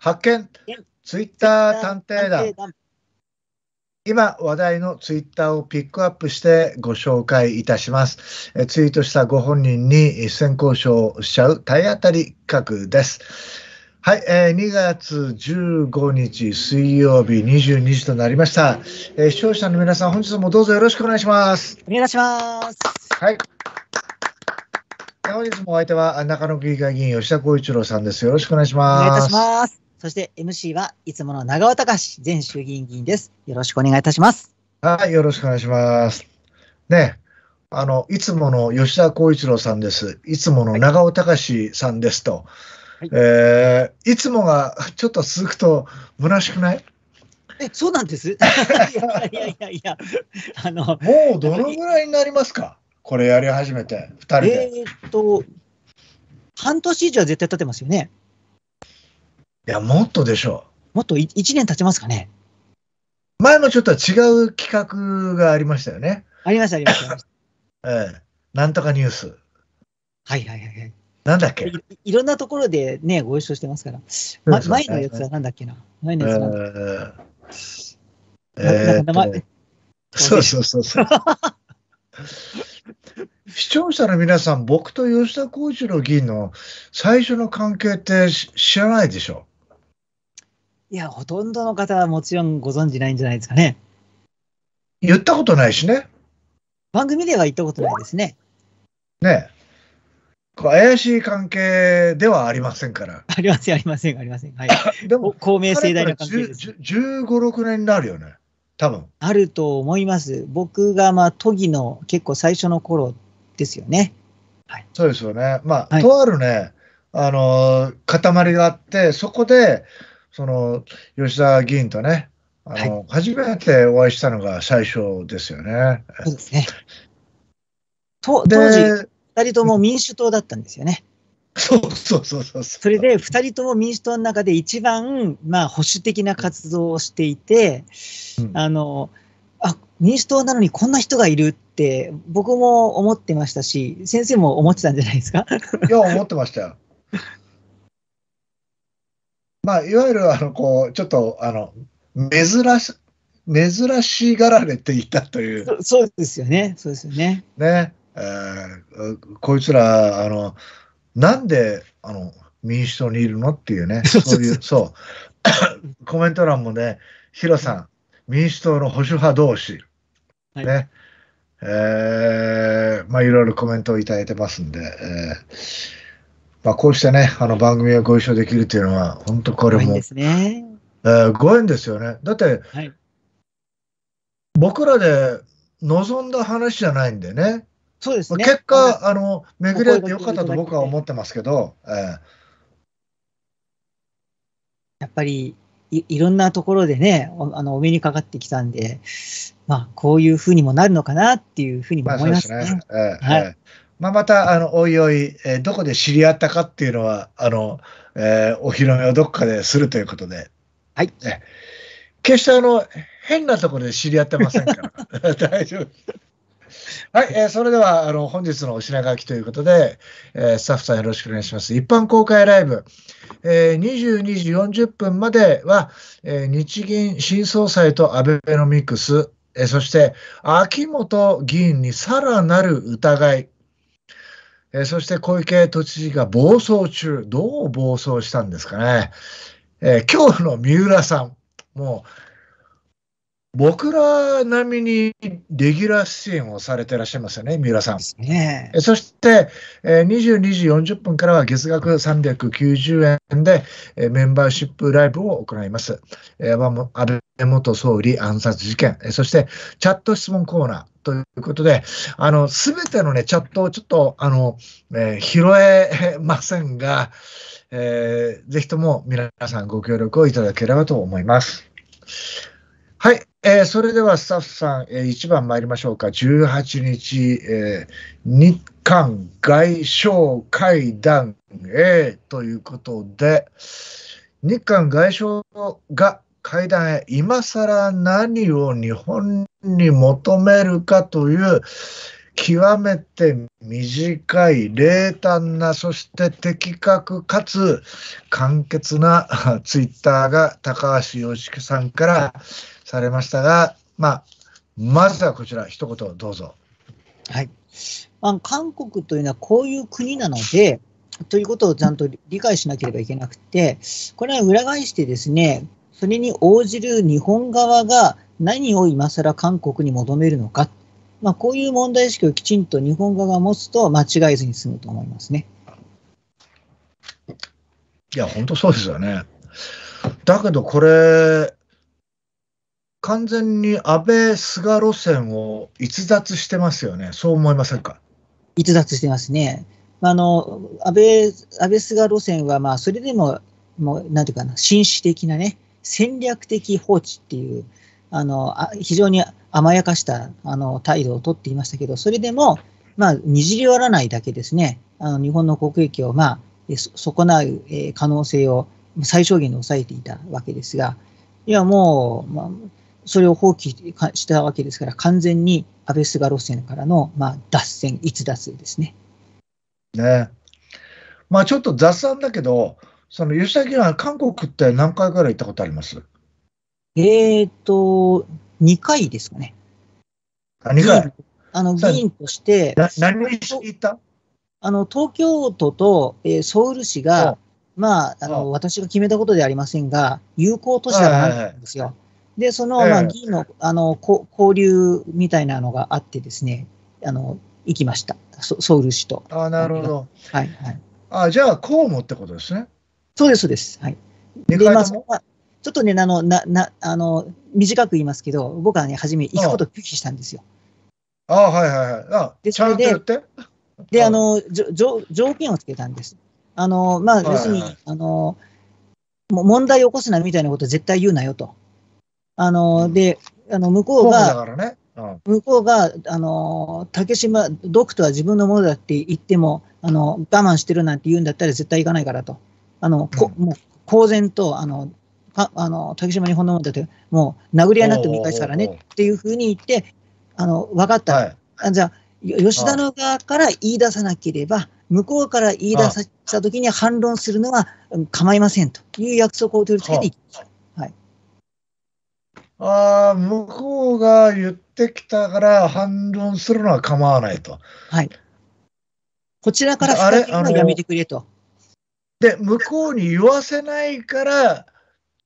発見ツイッター探偵団今話題のツイッターをピックアップしてご紹介いたします。えツイートしたご本人に先行賞しちゃう体当たり企画です。はい、えー、2月15日水曜日22時となりました、えー、視聴者の皆さん、本日もどうぞよろしくお願いします。お願いします。はい。本日もお相手は中野議会議員吉田浩一郎さんです。よろしくお願いします。お願いいたします。そして MC はいつもの長尾隆前衆議院議員です。よろしくお願いいたします。はい、よろしくお願いします。ね、あの、いつもの吉田浩一郎さんです。いつもの長尾隆さんですと。はい、えー、いつもがちょっと続くと虚しくないえ、そうなんです いやいやいやあの。もうどのぐらいになりますかこれやり始めて、2人で。えー、っと、半年以上は絶対経ってますよね。いや、もっとでしょう。もっと1年経ちますかね。前もちょっと違う企画がありましたよね。ありました、ありました。ええ。なんとかニュース。はいはいはいなんだっけいろんなところでね、ご一緒してますから。ま、前のやつはなんだっけな。前のやつは。えー、名前。そうそうそうそう。視聴者の皆さん、僕と吉田幸一郎議員の最初の関係って知らないでしょいや、ほとんどの方はもちろんご存知ないんじゃないですかね。言ったことないしね。番組では言ったことないですね。ねえ。怪しい関係ではありませんから。ありません、ありません、ありません。はい。でも、公明正大な関係です。15、6年になるよね。多分。あると思います。僕が、まあ、都議の結構最初の頃ですよね。はい。そうですよね。まあ、はい、とあるね、あの塊があって、そこで、その吉田議員とね、あの、はい、初めてお会いしたのが最初ですよね。そうですね。と当時、2人とも民主党だったんですよね。そうそうそうそうそれで2人とも民主党の中で一番、まあ、保守的な活動をしていて、うん、あのあ民主党なのにこんな人がいるって僕も思ってましたし先生も思ってたんじゃないですかいや思ってましたよ。まあ、いわゆるあのこうちょっとあの珍し珍しがられていたという。そうですよね。そうですよね。ね、えー、こいつらあのなんであの民主党にいるのっていうね、そういうそう コメント欄もね、ヒロさん、民主党の保守派同士、はい、ね。えー、まあいろいろコメントをいただいてますんで、えーまあ、こうしたね、あの番組をご一緒できるというのは、本当これも。ですね。えー、ご縁ですよね。だって、はい、僕らで望んだ話じゃないんでね。そうです、ね、結果、あの、巡り合ってよかったと僕は思ってますけど、えー、やっぱりい、いろんなところでね、おあのお目にかかってきたんで、まあ、こういうふうにもなるのかなっていうふうにも思いますね。まあ、すね。えはい、えまあ、また、あの、おいおい、えー、どこで知り合ったかっていうのは、あの、えー、お披露目をどっかでするということで。はい。え決して、あの、変なところで知り合ってませんから。大丈夫です。はい、えー、それでは、あの、本日のお品書きということで、えー、スタッフさんよろしくお願いします。一般公開ライブ、えー、22時40分までは、えー、日銀新総裁とアベノミクス、えそして、秋元議員にさらなる疑い、えー、そして小池都知事が暴走中、どう暴走したんですかね。えー、今日の三浦さん、もう、僕ら並みにレギュラー出演をされてらっしゃいますよね、三浦さん。ね、そして、22時40分からは月額390円で、メンバーシップライブを行います。安倍元総理暗殺事件、そしてチャット質問コーナー。ということで、すべてのね、チャットをちょっと、あの、えー、拾えませんが、えー、ぜひとも皆さんご協力をいただければと思います。はい、えー、それではスタッフさん、えー、1番参りましょうか。18日、えー、日韓外相会談へということで、日韓外相が会談へ今更何を日本に求めるかという、極めて短い、冷淡な、そして的確かつ簡潔な ツイッターが高橋洋樹さんからされましたが、まあ、まずはこちら、一言どうぞ。はい。あ、韓国というのはこういう国なので、ということをちゃんと理解しなければいけなくて、これは裏返してですね、それに応じる日本側が何を今更韓国に求めるのかまあ、こういう問題意識をきちんと日本側が持つと間違えずに済むと思いますね。いや、本当そうですよね。だけどこれ、完全に安倍・菅路線を逸脱してますよね、そう思いませんか逸脱してますね。あの安倍安倍・菅路線は、まあ、それでももう、なんていうかな、紳士的なね、戦略的放置っていう、あの非常に甘やかしたあの態度をとっていましたけど、それでも、まあ、にじり寄らないだけですね、あの日本の国益を、まあ、損なう可能性を最小限に抑えていたわけですが、いやもう、まあ、それを放棄したわけですから、完全に安倍・菅路線からの、まあ、脱線、逸脱ですね。ねまあ、ちょっと雑談だけど、その吉崎議は韓国って何回ぐらい行ったことありますえっ、ー、と、2回ですかね。あ、回あの、議員として。何をしてたあの、東京都と、えー、ソウル市が、まあ、あの、私が決めたことではありませんが、友好都市だなんですよ。はいはい、で、その、まあ、議員の、あの、交流みたいなのがあってですね、あの、行きました。ソウル市と。あなるほど。はい、はい。あじゃあ、公務ってことですね。そうです、そうです。はい。で、まあ、ちょっとね、あの、な、な、あの、短く言いますけど、僕はね、初め行くことを拒否したんですよ。ああ、はいはいはい。あで、それで、で、あの、じょ条件をつけたんです。あの、まあ、要するに、あの、も問題を起こすなみたいなこと絶対言うなよと。あの、で、あの、向こうが、ねうん、向こうが、あの、竹島、ドクは自分のものだって言っても、あの、我慢してるなんて言うんだったら絶対行かないからと。あの、こ、うん、もう、公然と、あの、ああの竹島日本の問もんだって、もう殴り合いになって見返すからねっていうふうに言って、あの分かった、はい、じゃあ、吉田の側から言い出さなければ、向こうから言い出したときに反論するのは構いませんという約束を取り付けていきましはい、ああ、向こうが言ってきたから反論するのは構わないと。はい。こちらから二人はやめてくれと。で、向こうに言わせないから、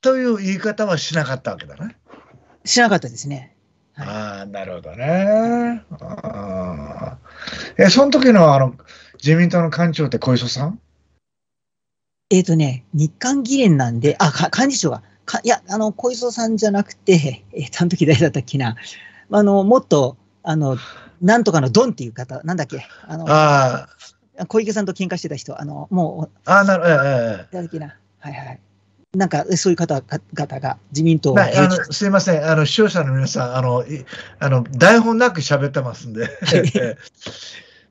という言い方はしなかったわけだね。しなかったですね。はい、ああ、なるほどね。え、その時のあの自民党の幹事長って小磯さんえっ、ー、とね、日韓議連なんで、あ、か幹事長が、かいや、あの、小磯さんじゃなくて、えー、あの時誰だったっけな、あの、もっと、あの、なんとかのドンっていう方、なんだっけ、あの、あ小池さんと喧嘩してた人、あの、もう、あなるほど、ええだっけな、はいはい。なんかそういう方々が自民党、はあ、あのすみません、あの視聴者の皆さん、あのあの台本なく喋ってますんで、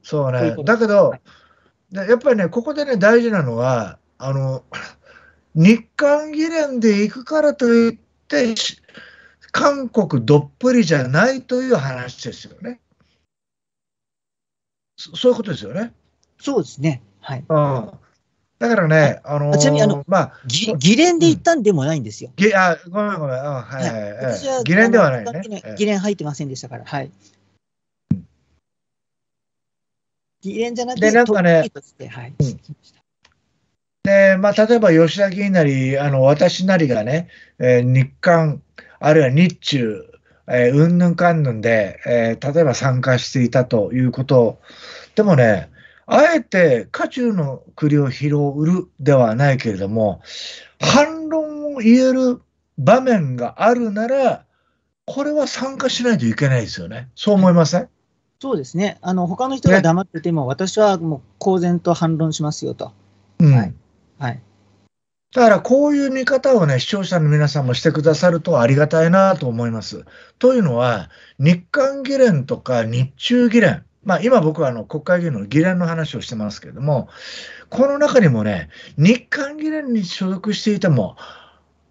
そうね、ううだけど、はい、やっぱりね、ここでね、大事なのは、あの日韓議連で行くからといって、韓国どっぷりじゃないという話ですよね。そういうことですよね。そうですね。はい。ああだからね、あのー、ちなみにあの、まあ、議連で行ったんでもないんですよ。うん、あごめんごめん、はい、はい、は議連ではないね。議連入ってませんでしたから、はい。議連じゃなくて、なんかね、はい、うんで、まあ、例えば吉田議員なり、あの、私なりがね、えー、日韓、あるいは日中、えうんぬんかんぬんで、えー、例えば参加していたということでもね、あえて渦中の栗を拾うではないけれども、反論を言える場面があるなら、これは参加しないといけないですよね。そう思いません、そうですね。あの、他の人が黙ってても、ね、私はもう公然と反論しますよと。うん。はい。はい、だから、こういう見方をね、視聴者の皆さんもしてくださるとありがたいなと思います。というのは、日韓議連とか日中議連、まあ、今僕はあの国会議員の議連の話をしてますけれども、この中にもね、日韓議連に所属していても、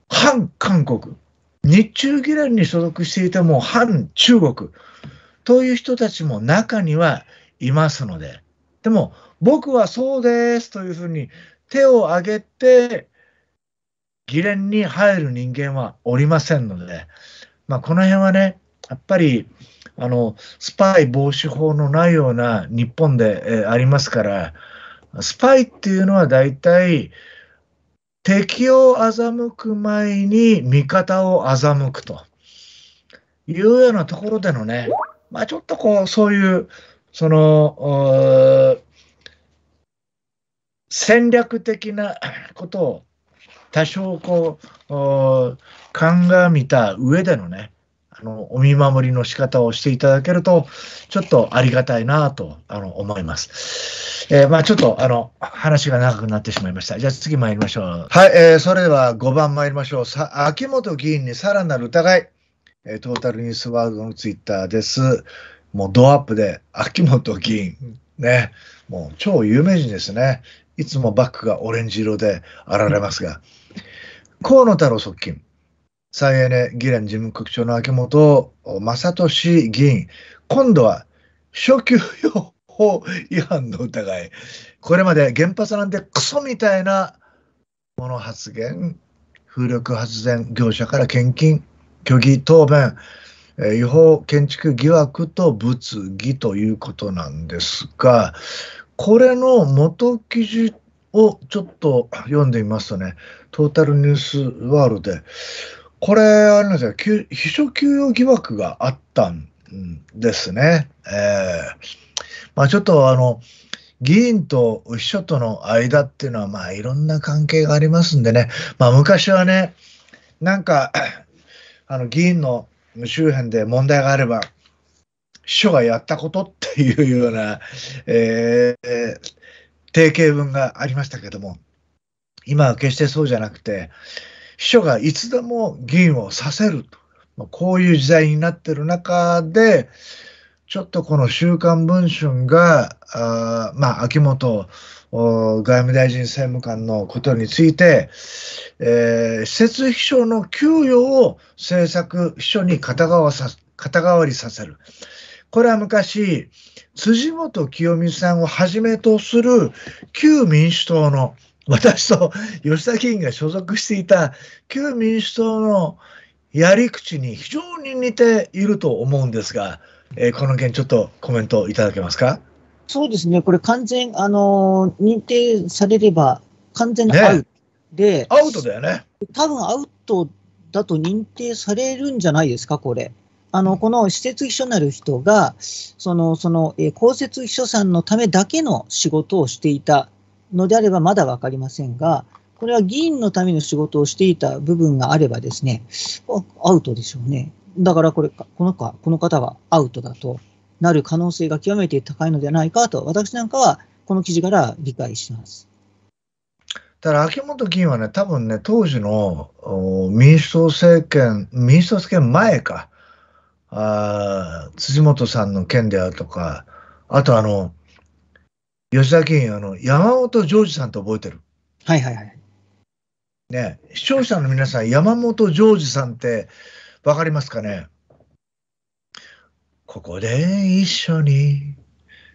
反韓国、日中議連に所属していても反中国という人たちも中にはいますので、でも僕はそうですというふうに手を挙げて、議連に入る人間はおりませんので、まあ、この辺はね、やっぱり、あの、スパイ防止法のないような日本で、えー、ありますから、スパイっていうのは大体、敵を欺く前に味方を欺くというようなところでのね、まあ、ちょっとこう、そういう、その、戦略的な ことを多少こう、鑑みた上でのね、あのお見守りの仕方をしていただけると、ちょっとありがたいなとあの思います。えー、まあちょっとあの話が長くなってしまいました。じゃあ次参りましょう。はい、えー、それでは5番参りましょう。さ秋元議員にさらなる疑い、えー、トータルニュースワールドのツイッターです。もうドアップで秋元議員、ね、もう超有名人ですね。いつもバックがオレンジ色で現れますが、河野太郎側近。再エネ議連事務局長の秋元正俊議員、今度は初級予法違反の疑い、これまで原発なんてクソみたいなもの発言、風力発電業者から献金、虚偽答弁、違法建築疑惑と物議ということなんですが、これの元記事をちょっと読んでみますとね、トータルニュースワールドで、これ、あれなんですよ、秘書給与疑惑があったんですね。えー、まあ、ちょっとあの、議員と秘書との間っていうのは、まあ、いろんな関係がありますんでね、まあ、昔はね、なんか、あの議員の周辺で問題があれば、秘書がやったことっていうような、えー、定型文がありましたけども、今は決してそうじゃなくて、秘書がいつでも議員をさせると。まあ、こういう時代になってる中で、ちょっとこの週刊文春が、あまあ、秋元外務大臣政務官のことについて、えー、施設秘書の給与を政策秘書に肩代わさ肩代わりさせる。これは昔、辻元清美さんをはじめとする旧民主党の私と吉田議員が所属していた旧民主党のやり口に非常に似ていると思うんですが、えー、この件、ちょっとコメントいただけますか。そうですね、これ、完全、あのー、認定されれば、完全アウトで、ね、アウトだよね。多分アウトだと認定されるんじゃないですか、これ。あの、この施設秘書なる人が、その、その、えー、公設秘書さんのためだけの仕事をしていたのであればまだ分かりませんが、これは議員のための仕事をしていた部分があればですね、アウトでしょうね。だからこれ、このかこの方はアウトだとなる可能性が極めて高いのではないかと、私なんかはこの記事から理解します。だら秋元議員はね、多分ね、当時の民主党政権、民主党政権前か、あ辻元さんの件であるとか、あとあの、吉田議あの、山本ジョージさんって覚えてるはいはいはい。ね、視聴者の皆さん、山本ジョージさんって分かりますかねここで一緒に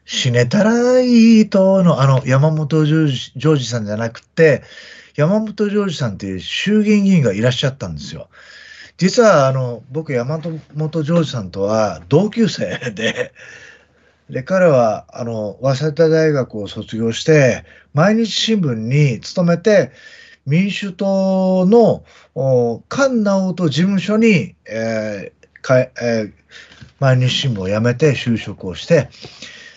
死ねたらいいとの、あの、山本ジョージジョージさんじゃなくて、山本ジョージさんっていう衆議院議員がいらっしゃったんですよ。実は、あの、僕、山本ジョージさんとは同級生でで、彼は、あの、早稲田大学を卒業して、毎日新聞に勤めて、民主党の菅直人事務所に、えーかえー、毎日新聞を辞めて就職をして、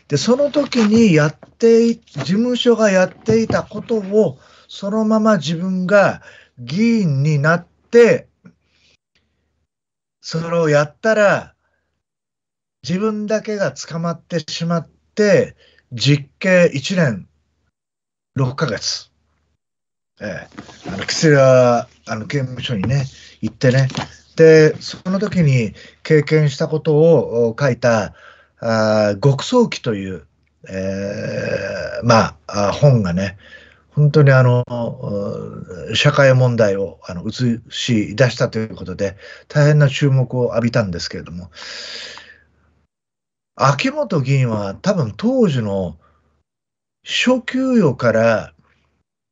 で、その時にやって事務所がやっていたことを、そのまま自分が議員になって、それをやったら、自分だけが捕まってしまって、実刑1年6ヶ月。ええ、あの、キセラ、あの、刑務所にね、行ってね。で、その時に経験したことを書いた、あ極早期という、えー、まあ、本がね、本当にあの、社会問題をあの映し出したということで、大変な注目を浴びたんですけれども、秋元議員は多分当時の初給与から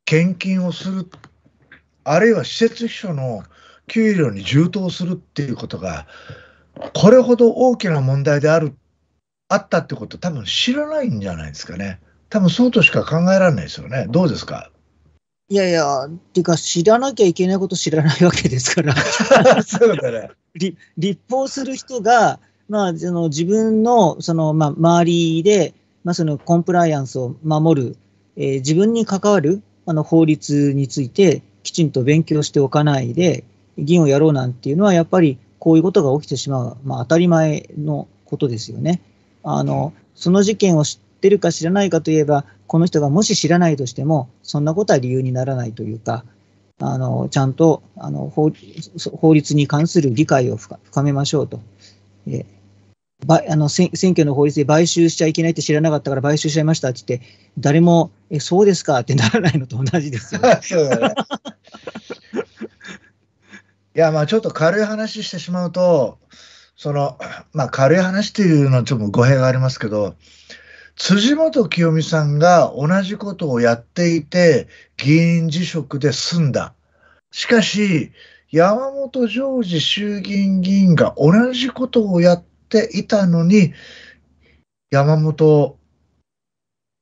献金をする、あるいは施設秘書の給料に充当するっていうことが、これほど大きな問題である、あったってこと多分知らないんじゃないですかね。多分そうとしか考えられないですよね。どうですかいやいや、っていうか知らなきゃいけないこと知らないわけですから。そうだね。立法する人がまあ、その自分のその、まあ、周りで、まあ、そのコンプライアンスを守る、えー、自分に関わるあの法律についてきちんと勉強しておかないで、議員をやろうなんていうのは、やっぱりこういうことが起きてしまう、まあ、当たり前のことですよね。あのその事件を知ってるか知らないかといえば、この人がもし知らないとしても、そんなことは理由にならないというか、あのちゃんとあの法律に関する理解を深めましょうと。えばあの選挙の法律で買収しちゃいけないって知らなかったから買収しちゃいましたって言って、誰も、え、そうですかってならないのと同じですよ、そうね。いや、まあちょっと軽い話してしまうと、その、まあ軽い話っていうのはちょっと語弊がありますけど、辻元清美さんが同じことをやっていて、議員辞職で済んだ。しかし、山本譲二衆議院議員が同じことをやっていたのに、山本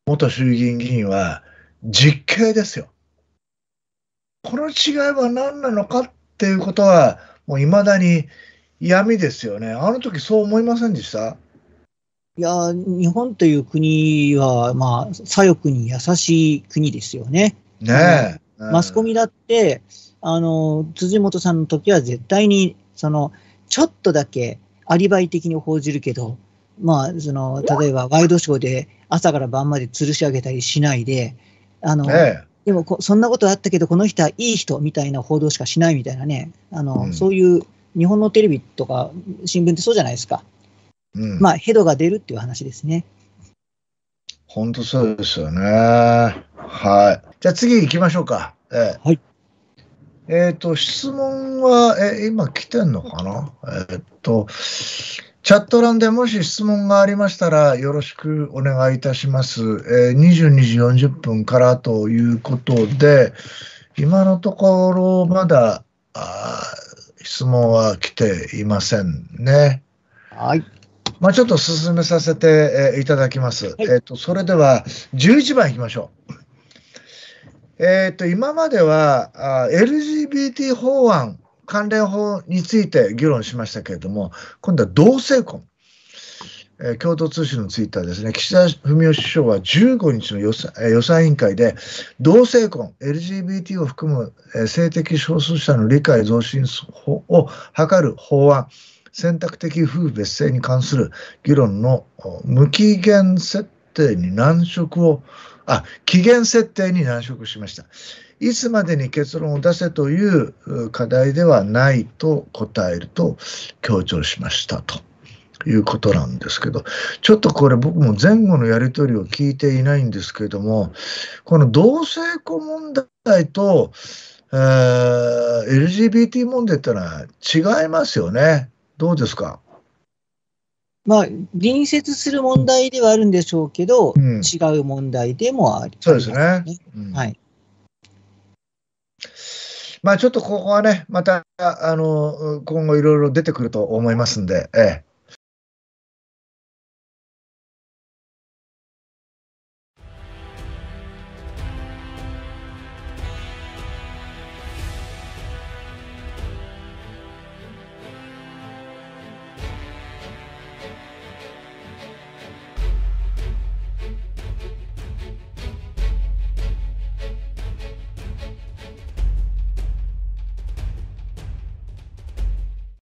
元衆議院議員は実刑ですよ。この違いは何なのかっていうことは、もう未だに闇ですよね。あの時そう思いませんでしたいや、日本という国は、まあ、左翼に優しい国ですよね。ねえ。マスコミだって、あの、辻元さんの時は絶対に、その、ちょっとだけアリバイ的に報じるけど、まあ、その例えばワイドショーで朝から晩まで吊るし上げたりしないで、あの、ええ、でもそんなことあったけど、この人はいい人みたいな報道しかしないみたいなね、あの、うん、そういう日本のテレビとか新聞ってそうじゃないですか。うん、まあ、ヘドが出るっていう話ですね。本当そうですよね。はい。じゃあ次行きましょうか。ええ、はい。えっ、ー、と、質問は、え今来てんのかなえっ、ー、と、チャット欄でもし質問がありましたらよろしくお願いいたします。えー、22時40分からということで、今のところまだ質問は来ていませんね。はい。まあちょっと進めさせて、えいただきます。はい、えっ、と、それでは11番いきましょう。えー、と、今まではあ LGBT 法案、関連法について議論しましたけれども、今度は同性婚。えー、共同通信のツイッターですね、岸田文雄首相は15日の予算,、予算委員会で、同性婚、LGBT を含む、えー、性的少数者の理解増進法を図る法案、選択的夫婦別姓に関する議論の無期限設定に難色をあ、期限設定に難色しました。いつまでに結論を出せという課題ではないと答えると強調しましたということなんですけど、ちょっとこれ僕も前後のやり取りを聞いていないんですけれども、この同性婚問題と、えー、LGBT 問題ってのは違いますよね。どうですかまあ、隣接する問題ではあるんでしょうけど、うん、違う問題でもあり、ね、そうですね。うん、はい。まあ、ちょっとここはね、また、あの、今後いろいろ出てくると思いますんで、ええ、